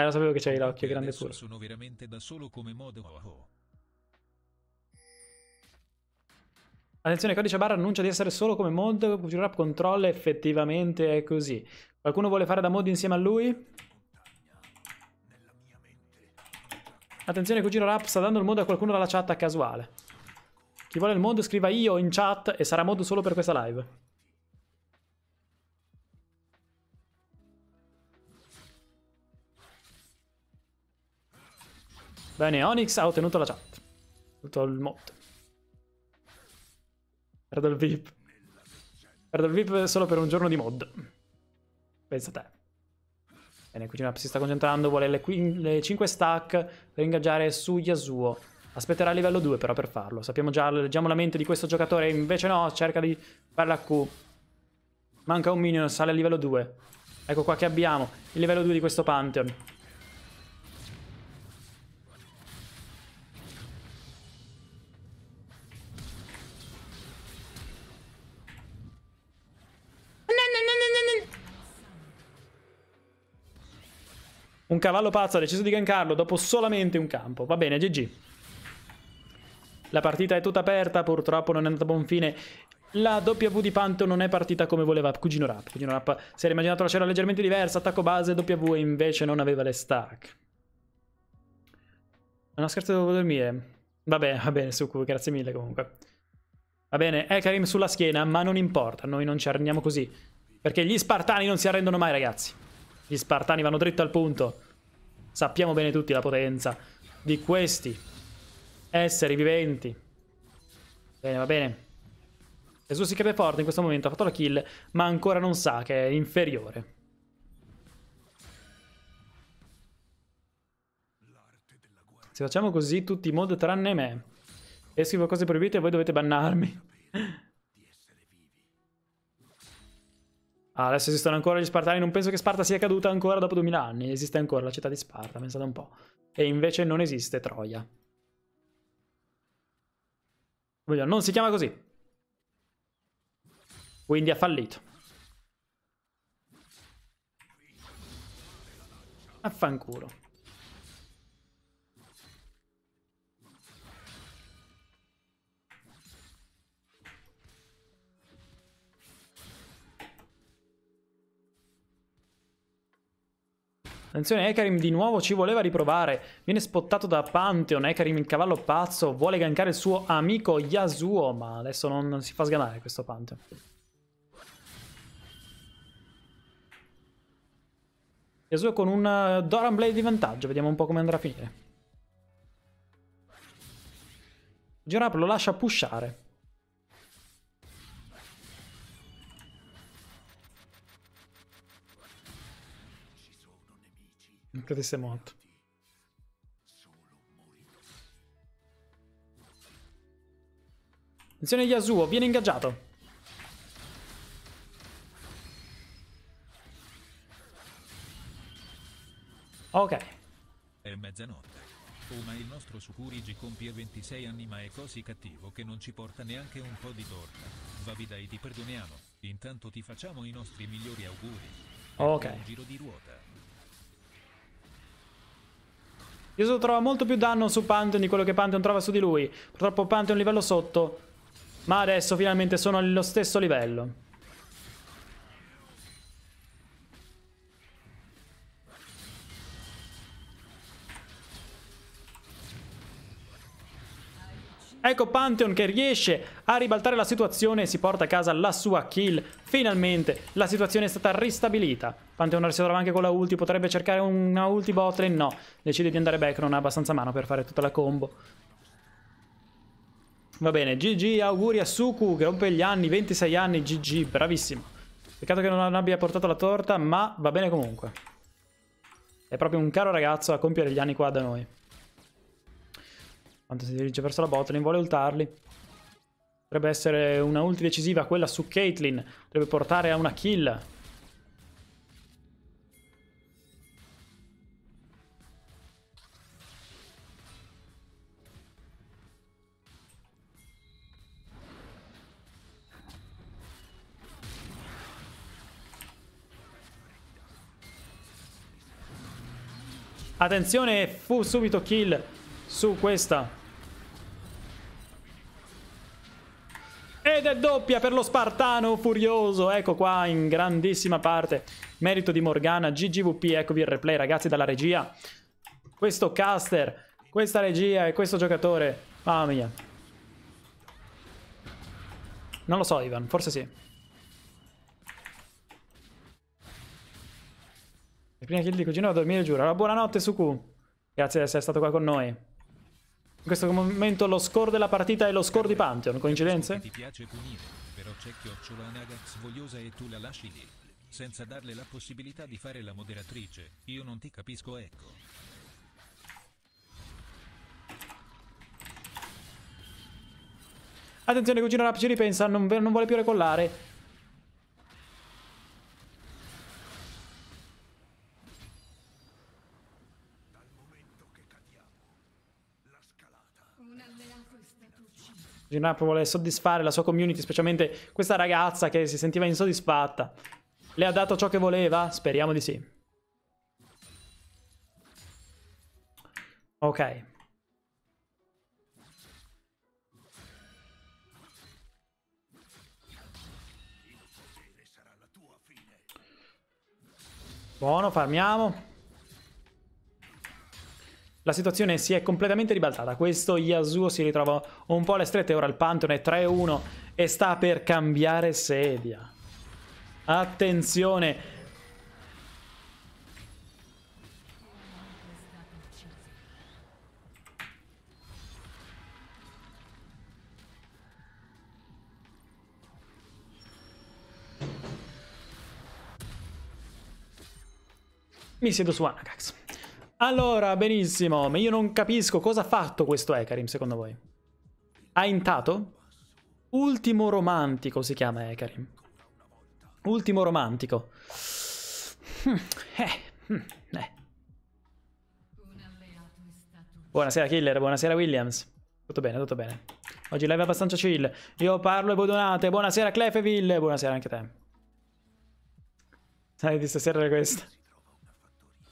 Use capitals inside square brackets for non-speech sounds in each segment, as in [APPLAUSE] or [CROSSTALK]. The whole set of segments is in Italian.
Eh, lo sapevo che c'avevi l'occhio e grande pure. Sono veramente da solo come modo. Oh, oh. Attenzione, codice barra annuncia di essere solo come mod, Future Rap controlla, effettivamente è così. Qualcuno vuole fare da mod insieme a lui? Attenzione, Cugino Rap sta dando il mod a qualcuno dalla chat a casuale. Chi vuole il mod scriva io in chat e sarà mod solo per questa live. Bene, Onyx ha ottenuto la chat. Tutto il mod. Perdo il VIP. Perdo il VIP solo per un giorno di mod. Pensa te. Bene, qui Map si sta concentrando, vuole le, le 5 stack per ingaggiare su Yasuo. Aspetterà il livello 2 però per farlo. Sappiamo già, leggiamo la mente di questo giocatore, invece no, cerca di farla la Q. Manca un minion, sale a livello 2. Ecco qua che abbiamo il livello 2 di questo Pantheon. un cavallo pazzo ha deciso di gankarlo dopo solamente un campo. Va bene, GG. La partita è tutta aperta, purtroppo non è andata a buon fine. La W di Panto non è partita come voleva Cugino Rap. Cugino Rap si era immaginato la scena leggermente diversa, attacco base, W invece non aveva le stack. Ah, non ho scherzo, devo dormire. Va bene, va bene, Suku, grazie mille comunque. Va bene, è Karim sulla schiena, ma non importa, noi non ci arrendiamo così. Perché gli spartani non si arrendono mai, ragazzi. Gli spartani vanno dritto al punto. Sappiamo bene tutti la potenza di questi esseri viventi. Bene, va bene. Gesù si crede forte in questo momento, ha fatto la kill, ma ancora non sa che è inferiore. Se facciamo così tutti i mod tranne me e scrivo cose proibite e voi dovete bannarmi. Ah, adesso esistono ancora gli Spartani. Non penso che Sparta sia caduta ancora dopo 2000 anni. Esiste ancora la città di Sparta, pensate un po'. E invece non esiste Troia. Voglio, non si chiama così. Quindi ha fallito. Affanculo. Attenzione, Ekarim di nuovo ci voleva riprovare. Viene spottato da Pantheon. Ekarim, il cavallo pazzo, vuole gankare il suo amico Yasuo. Ma adesso non si fa sganare questo Pantheon. Yasuo con un eh, Doran Blade di vantaggio. Vediamo un po' come andrà a finire. Girap lo lascia pushare. Credo credesse molto. Attenzione Yasuo, viene ingaggiato. Ok. È mezzanotte. Uma il nostro Sukurigi compie 26 anni ma è così cattivo che non ci porta neanche un po' di torta. Vavi dai ti perdoniamo. Intanto ti facciamo i nostri migliori auguri. Ok. Un giro di ruota. Yuzu trova molto più danno su Pantheon di quello che Pantheon trova su di lui. Purtroppo Pantheon è un livello sotto, ma adesso finalmente sono allo stesso livello. Ecco Pantheon che riesce a ribaltare la situazione e si porta a casa la sua kill. Finalmente la situazione è stata ristabilita. Pantheon si trova anche con la ulti, potrebbe cercare una ulti botlane, no. Decide di andare back, non ha abbastanza mano per fare tutta la combo. Va bene, GG, auguri a Suku che rompe gli anni, 26 anni, GG, bravissimo. Peccato che non abbia portato la torta, ma va bene comunque. È proprio un caro ragazzo a compiere gli anni qua da noi. Quanto si dirige verso la botlane, vuole ultarli. Potrebbe essere una ulti decisiva quella su Caitlyn. Potrebbe portare a una kill. Attenzione, fu subito kill su questa. Ed è doppia per lo Spartano Furioso. Ecco qua in grandissima parte. Merito di Morgana, GGVP, eccovi il replay ragazzi dalla regia. Questo caster, questa regia e questo giocatore. Mamma mia. Non lo so Ivan, forse sì. E prima che il dico Gino a dormire giuro. Allora buonanotte Suku. Grazie di essere stato qua con noi. In questo momento lo score della partita è lo score di Pantheon, coincidenze? Ti piace punire, però c'è chiocciola anaga svogliosa e tu la lasci lì, senza darle la possibilità di fare la moderatrice. Io non ti capisco, ecco. Attenzione, cugino Rapci ripensa, non, non vuole più recollare. Napoli vuole soddisfare la sua community, specialmente questa ragazza che si sentiva insoddisfatta. Le ha dato ciò che voleva? Speriamo di sì. Ok. Buono, farmiamo la situazione si è completamente ribaltata. Questo Yasuo si ritrova un po' alle strette, ora il Pantone è 3-1 e sta per cambiare sedia. Attenzione! Mi siedo su Anagax. Allora, benissimo, ma io non capisco cosa ha fatto questo Ekarim, secondo voi? Ha intato? Ultimo romantico si chiama Ekarim. Ultimo romantico. Hmm, eh, hmm, eh. Buonasera Killer, buonasera Williams. Tutto bene, tutto bene. Oggi live è abbastanza chill. Io parlo e voi donate. Buonasera Clefeville, buonasera anche a te. Sai di stasera era questo.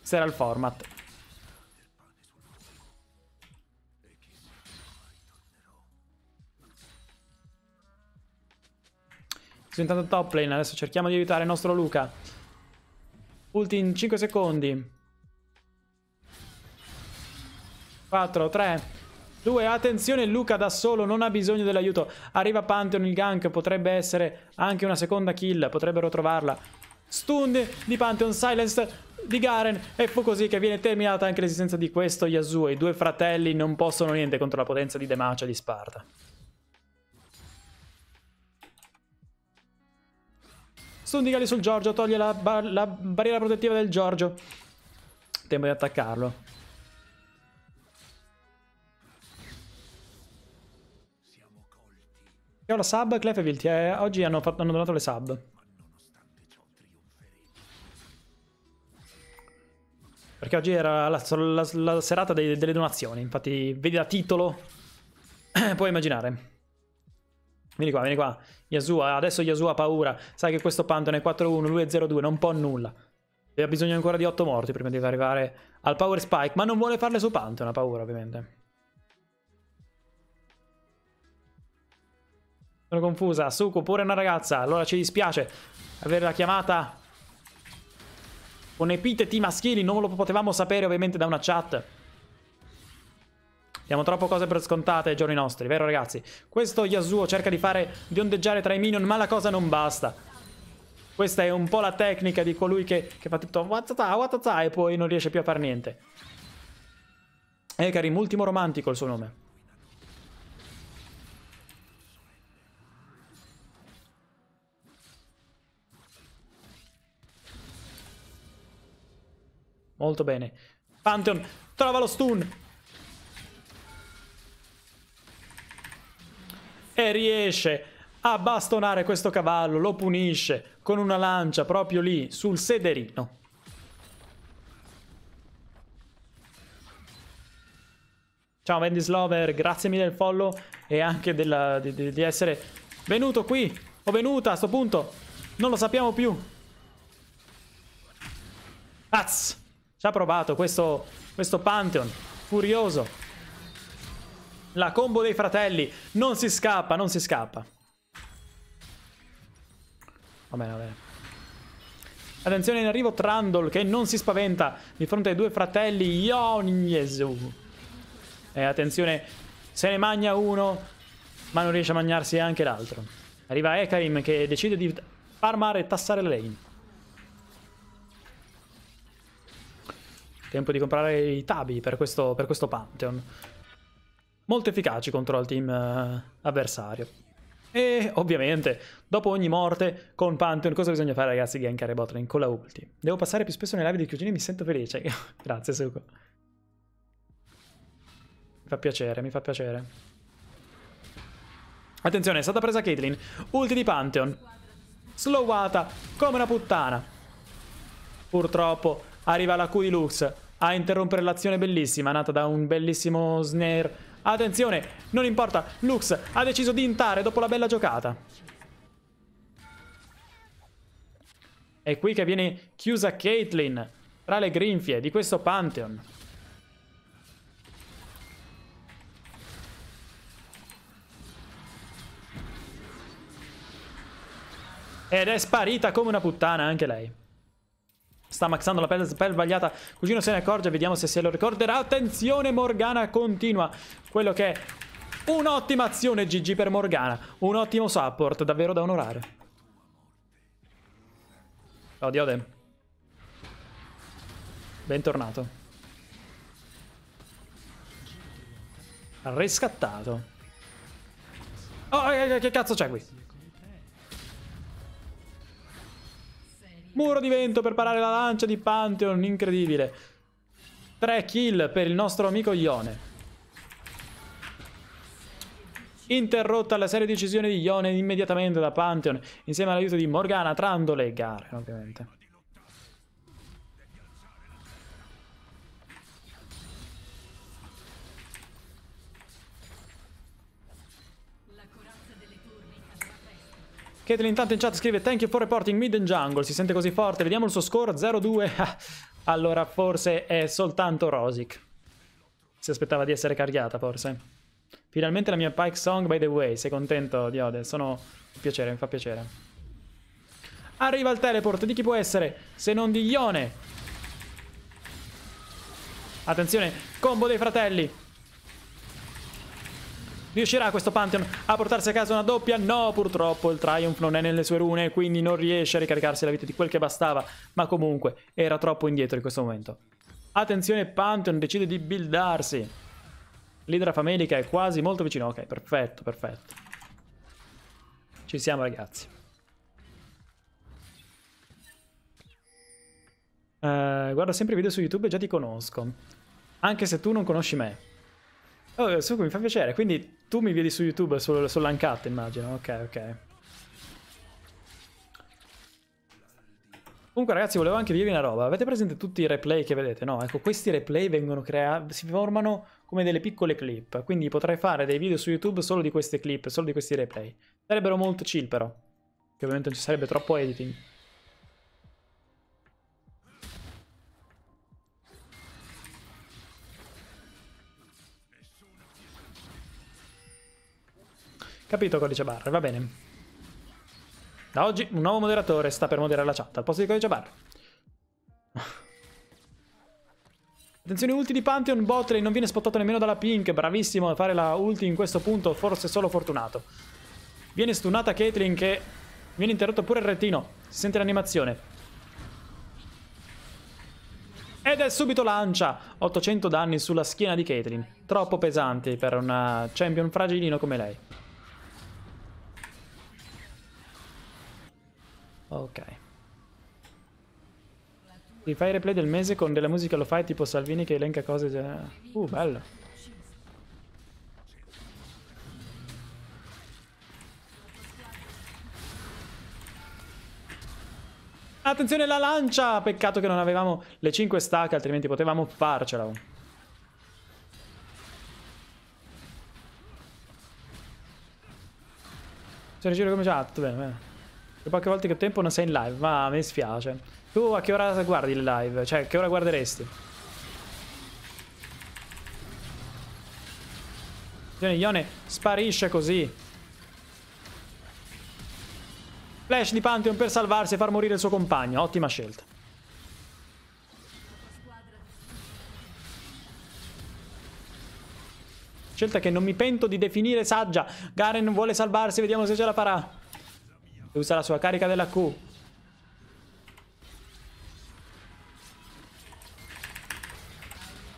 Sera il format. sono intanto top lane, adesso cerchiamo di aiutare il nostro Luca. Ulti in 5 secondi. 4, 3, 2, attenzione Luca da solo, non ha bisogno dell'aiuto. Arriva Pantheon, il gank, potrebbe essere anche una seconda kill, potrebbero trovarla. Stun di Pantheon, silence di Garen e fu così che viene terminata anche l'esistenza di questo Yasuo. I due fratelli non possono niente contro la potenza di Demacia di Sparta. stundicali sul Giorgio, toglie la, bar la barriera protettiva del Giorgio. Tempo di attaccarlo. Siamo Io ho la sub, Clef Clefeville, eh, oggi hanno, fatto, hanno donato le sub. Perché oggi era la, la, la serata dei, delle donazioni, infatti vedi da titolo, [CLEARS THROAT] puoi immaginare. Vieni qua, vieni qua. Yasua, adesso Yasua ha paura. Sai che questo Pantone è 4-1, lui è 0-2, non può nulla. E ha bisogno ancora di 8 morti prima di arrivare al Power Spike, ma non vuole farle su Pantone, ha paura ovviamente. Sono confusa, Suku pure una ragazza, allora ci dispiace avere la chiamata con epiteti maschili, non lo potevamo sapere ovviamente da una chat. Diamo troppe cose per scontate ai giorni nostri, vero ragazzi? Questo Yasuo cerca di fare, di ondeggiare tra i minion, ma la cosa non basta. Questa è un po' la tecnica di colui che, che fa tutto watatà, watatà e poi non riesce più a far niente. Ekarim, ultimo romantico il suo nome. Molto bene. Pantheon, trova lo stun. e riesce a bastonare questo cavallo, lo punisce con una lancia proprio lì sul sederino. Ciao Vendislover, grazie mille del follow e anche della, di, di, essere venuto qui o venuta a sto punto. Non lo sappiamo più. Azz! Ci ha provato questo, questo Pantheon, furioso. La combo dei fratelli. Non si scappa, non si scappa. Va bene, va bene. Attenzione in arrivo Trandol che non si spaventa di fronte ai due fratelli Ioniesu. E attenzione, se ne magna uno, ma non riesce a mangiarsi anche l'altro. Arriva Ekarim che decide di farmare e tassare la lane. Tempo di comprare i tabi per questo, per questo Pantheon molto efficaci contro il team uh, avversario. E ovviamente, dopo ogni morte con Pantheon, cosa bisogna fare ragazzi? Gankare botlane con la ulti. Devo passare più spesso nelle live di Kyojin mi sento felice. [LAUGHS] Grazie Suko. Mi fa piacere, mi fa piacere. Attenzione, è stata presa Caitlyn. Ulti di Pantheon. Slowata come una puttana. Purtroppo arriva la Q di Lux a interrompere l'azione bellissima nata da un bellissimo snare Attenzione, non importa, Lux ha deciso di intare dopo la bella giocata. È qui che viene chiusa Caitlyn tra le grinfie di questo Pantheon. Ed è sparita come una puttana anche lei. Sta maxando la pelle per sbagliata. Cugino se ne accorge, vediamo se se lo ricorderà. Attenzione, Morgana continua. Quello che è un'ottima azione GG per Morgana. Un ottimo support, davvero da onorare. Odio oh, Odem. Bentornato. Riscattato. Oh, eh, eh, che cazzo c'è qui? Muro di vento per parare la lancia di Pantheon, incredibile. 3 kill per il nostro amico Ione. Interrotta la serie di decisioni di Ione immediatamente da Pantheon, insieme all'aiuto di Morgana, Trandole e Gar, ovviamente. Caitlyn intanto in chat scrive Thank you for reporting mid and jungle, si sente così forte, vediamo il suo score, 0-2. [LAUGHS] allora forse è soltanto Rosic. Si aspettava di essere caricata forse. Finalmente la mia Pike Song, by the way, sei contento Diode? Sono... piacere, mi fa piacere. Arriva il teleport, di chi può essere? Se non di Ione! Attenzione, combo dei fratelli! Riuscirà questo Pantheon a portarsi a casa una doppia? No, purtroppo il Triumph non è nelle sue rune, e quindi non riesce a ricaricarsi la vita di quel che bastava, ma comunque era troppo indietro in questo momento. Attenzione, Pantheon decide di buildarsi. L'Idra Famelica è quasi molto vicino. Ok, perfetto, perfetto. Ci siamo, ragazzi. Uh, eh, guarda sempre i video su YouTube e già ti conosco. Anche se tu non conosci me. Oh, su, mi fa piacere. Quindi tu mi vedi su YouTube solo, solo immagino. Ok, ok. Comunque ragazzi volevo anche dirvi una roba, avete presente tutti i replay che vedete? No, ecco questi replay vengono creati, si formano come delle piccole clip, quindi potrei fare dei video su YouTube solo di queste clip, solo di questi replay. Sarebbero molto chill però, che ovviamente non ci sarebbe troppo editing. Capito codice barre, va bene. Da oggi un nuovo moderatore sta per moderare la chat al posto di codice barre. Attenzione ulti di Pantheon, Botley non viene spottato nemmeno dalla Pink, bravissimo a fare la ulti in questo punto, forse solo fortunato. Viene stunnata Caitlyn che viene interrotto pure il retino, si sente l'animazione. Ed è subito lancia, 800 danni sulla schiena di Caitlyn, troppo pesanti per un champion fragilino come lei. Ok. Ti fai replay del mese con della musica lo fai tipo Salvini che elenca cose già... Uh, bello. Attenzione la lancia! Peccato che non avevamo le 5 stack, altrimenti potevamo farcela. Sono in giro come chat, bene, bene. Le poche volte che ho tempo non sei in live, ma mi spiace. Tu a che ora guardi le live? Cioè, a che ora guarderesti? Ione, Ione, sparisce così. Flash di Pantheon per salvarsi e far morire il suo compagno. Ottima scelta. Scelta che non mi pento di definire saggia. Garen vuole salvarsi, vediamo se ce la farà usa la sua carica della Q.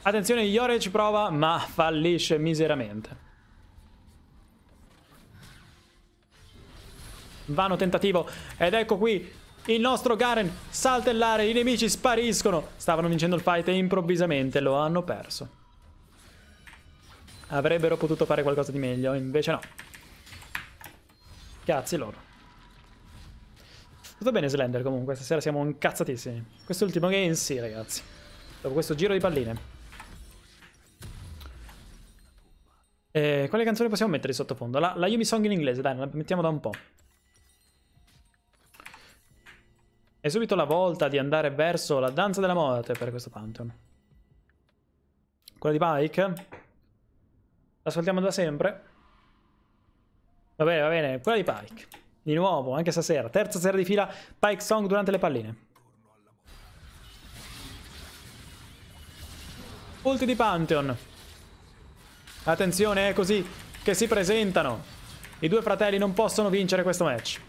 Attenzione, Yore ci prova, ma fallisce miseramente. Vano tentativo. Ed ecco qui il nostro Garen saltellare. I nemici spariscono. Stavano vincendo il fight e improvvisamente lo hanno perso. Avrebbero potuto fare qualcosa di meglio, invece no. Grazie loro. Tutto bene Slender comunque, stasera siamo incazzatissimi. Quest'ultimo game sì ragazzi. Dopo questo giro di palline. Eh, quale canzone possiamo mettere di sottofondo? La, la Yumi Song in inglese, dai, la mettiamo da un po'. È subito la volta di andare verso la danza della morte per questo Pantheon. Quella di Bike? L'ascoltiamo da sempre? Va bene, va bene, quella di Pike. Di nuovo, anche stasera. Terza sera di fila, Pike Song durante le palline. Ulti di Pantheon. Attenzione, è così che si presentano. I due fratelli non possono vincere questo match.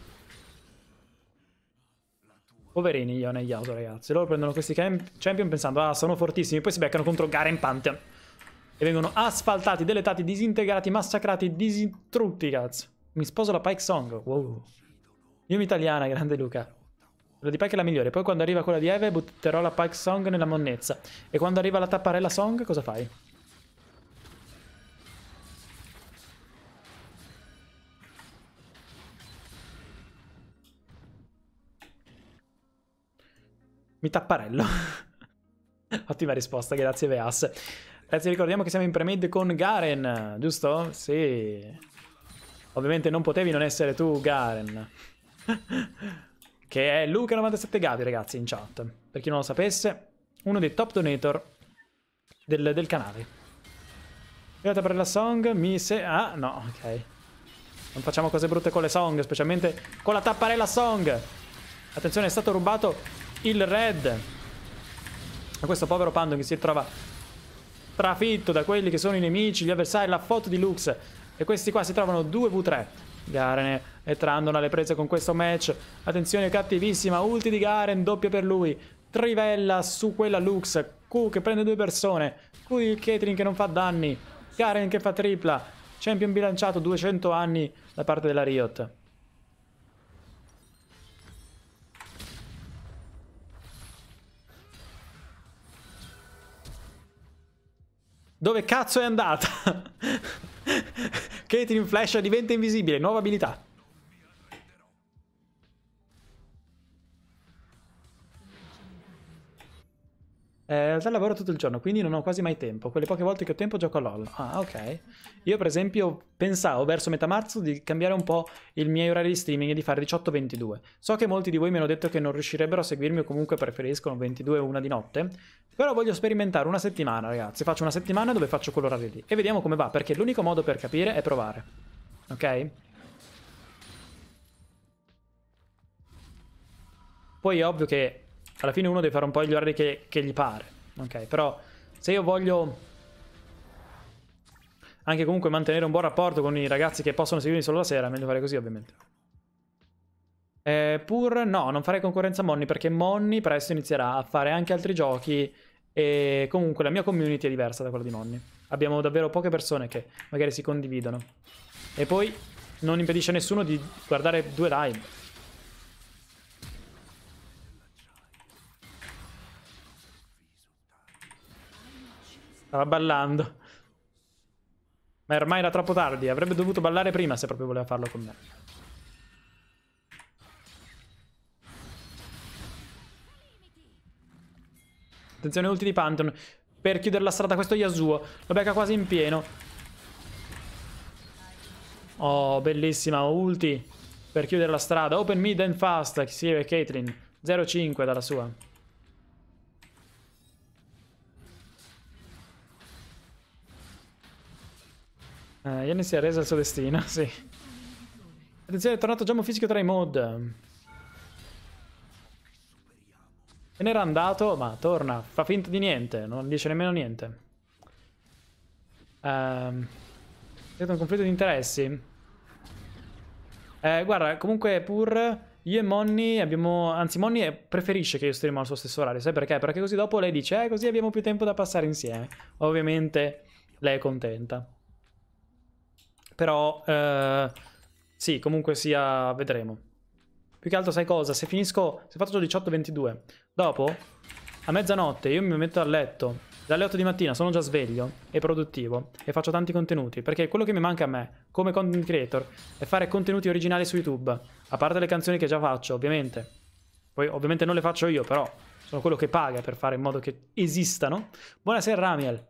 Poverini Ion e Yasuo, ragazzi. Loro prendono questi champion pensando, ah, sono fortissimi. Poi si beccano contro Garen Pantheon. E vengono asfaltati, deletati, disintegrati, massacrati, distrutti, cazzo. Mi sposo la Pike Song. Wow. Io mi italiana, [LAUGHS] grande Luca. Quella di Pike è la migliore. Poi quando arriva quella di Eve butterò la Pike Song nella monnezza. E quando arriva la tapparella Song cosa fai? Mi tapparello. [LAUGHS] Ottima risposta, grazie Veas. Ragazzi ricordiamo che siamo in pre-made con Garen, giusto? Sì. Ovviamente non potevi non essere tu, Garen. che è Luca97 Gabi, ragazzi, in chat. Per chi non lo sapesse, uno dei top donator del, del canale. Andate per la song, mi se... Ah, no, ok. Non facciamo cose brutte con le song, specialmente con la tapparella song. Attenzione, è stato rubato il red. A questo povero Pando che si trova trafitto da quelli che sono i nemici, gli avversari, la foto di Lux e questi qua si trovano 2v3. Garen e Trandon alle prese con questo match. Attenzione, cattivissima. Ulti di Garen, doppio per lui. Trivella su quella Lux. Q che prende due persone. Q il catering che non fa danni. Garen che fa tripla. Champion bilanciato, 200 anni da parte della Riot. Dove cazzo è andata? [LAUGHS] Caitlyn flash diventa invisibile, nuova abilità. Eh, in realtà lavoro tutto il giorno, quindi non ho quasi mai tempo. Quelle poche volte che ho tempo gioco a LOL. Ah, ok. Io, per esempio, pensavo verso metà marzo di cambiare un po' il mio orario di streaming e di fare 18-22. So che molti di voi mi hanno detto che non riuscirebbero a seguirmi o comunque preferiscono 22 o una di notte. Però voglio sperimentare una settimana, ragazzi. Faccio una settimana dove faccio quell'orario lì. E vediamo come va, perché l'unico modo per capire è provare. Ok? Poi è ovvio che alla fine uno deve fare un po' gli orari che, che gli pare. Ok, però se io voglio anche comunque mantenere un buon rapporto con i ragazzi che possono seguirmi solo la sera, è meglio fare così ovviamente. Eh, no, non farei concorrenza a Monni perché Monni presto inizierà a fare anche altri giochi e comunque la mia community è diversa da quella di Monni. Abbiamo davvero poche persone che magari si condividono. E poi non impedisce a nessuno di guardare due live. Stava ballando. Ma ormai era troppo tardi, avrebbe dovuto ballare prima se proprio voleva farlo con me. Attenzione ulti di Pantheon. Per chiudere la strada questo Yasuo. Lo becca quasi in pieno. Oh, bellissima ulti. Per chiudere la strada. Open mid and fast. Sire Caitlyn. 0-5 dalla sua. Uh, Yannis si è resa il suo destino, [LAUGHS] sì. Attenzione, è tornato Giammo Fisico tra i mod. Se n'era andato, ma torna. Fa finta di niente, non dice nemmeno niente. Ehm... Uh, un conflitto di interessi? Eh, guarda, comunque pur... Io e Monny abbiamo... Anzi, Monny preferisce che io stream al suo stesso orario. Sai perché? Perché così dopo lei dice, eh, così abbiamo più tempo da passare insieme. Ovviamente lei è contenta. Però, eh, sì, comunque sia, vedremo. Più che altro sai cosa? Se finisco, se faccio 18-22, dopo, a mezzanotte, io mi metto a letto, dalle 8 di mattina sono già sveglio e produttivo e faccio tanti contenuti, perché quello che mi manca a me, come content creator, è fare contenuti originali su YouTube, a parte le canzoni che già faccio, ovviamente. Poi ovviamente non le faccio io, però sono quello che paga per fare in modo che esistano. Buonasera Ramiel.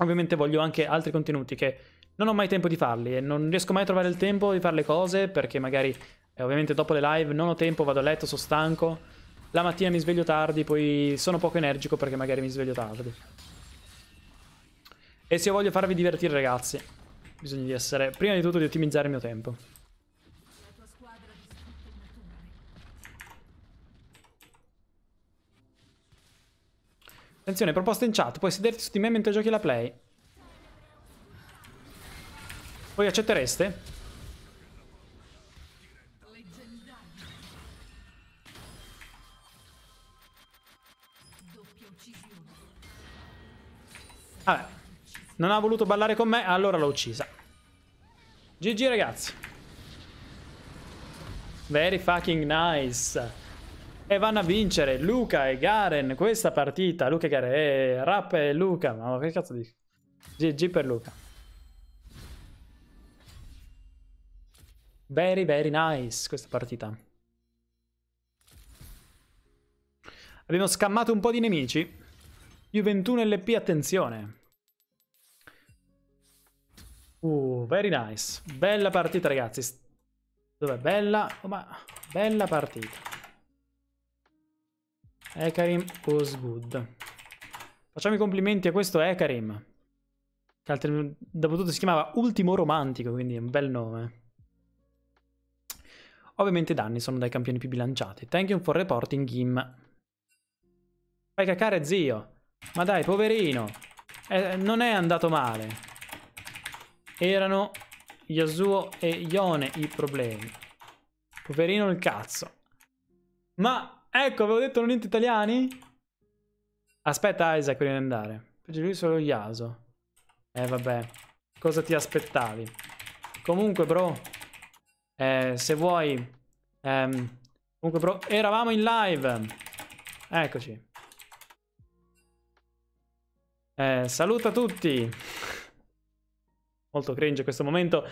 Ovviamente voglio anche altri contenuti che non ho mai tempo di farli e non riesco mai a trovare il tempo di fare le cose perché magari eh, ovviamente dopo le live non ho tempo, vado a letto, sono stanco, la mattina mi sveglio tardi, poi sono poco energico perché magari mi sveglio tardi. E se io voglio farvi divertire ragazzi, bisogna di essere, prima di tutto di ottimizzare il mio tempo. Attenzione, proposta in chat, puoi sederti su di me mentre giochi la play. Voi accettereste? Vabbè. Non ha voluto ballare con me, allora l'ho uccisa. GG ragazzi. Very fucking nice. E vanno a vincere Luca e Garen questa partita. Luca e Garen. Eh, Rap e Luca. Ma che cazzo dico? GG per Luca. Very, very nice questa partita. Abbiamo scammato un po' di nemici. Juventuno LP, attenzione. Uh, very nice. Bella partita, ragazzi. Dov'è? Bella, oh, ma... Bella partita. Ekarim was good. Facciamo i complimenti a questo Ekarim. Che altrimenti, dapotutto si chiamava Ultimo Romantico, quindi è un bel nome. Ovviamente i danni sono dai campioni più bilanciati. Thank you for reporting him. Fai cacare, zio. Ma dai, poverino. Eh, non è andato male. Erano Yasuo e Ione i problemi. Poverino il cazzo. Ma, ecco, avevo detto non niente italiani? Aspetta Isaac prima di andare. Perché lui solo Yasuo. Eh, vabbè. Cosa ti aspettavi? Comunque, bro, eh, se vuoi... Ehm, comunque, eravamo in live. Eccoci. Eh, saluta tutti. Molto cringe questo momento.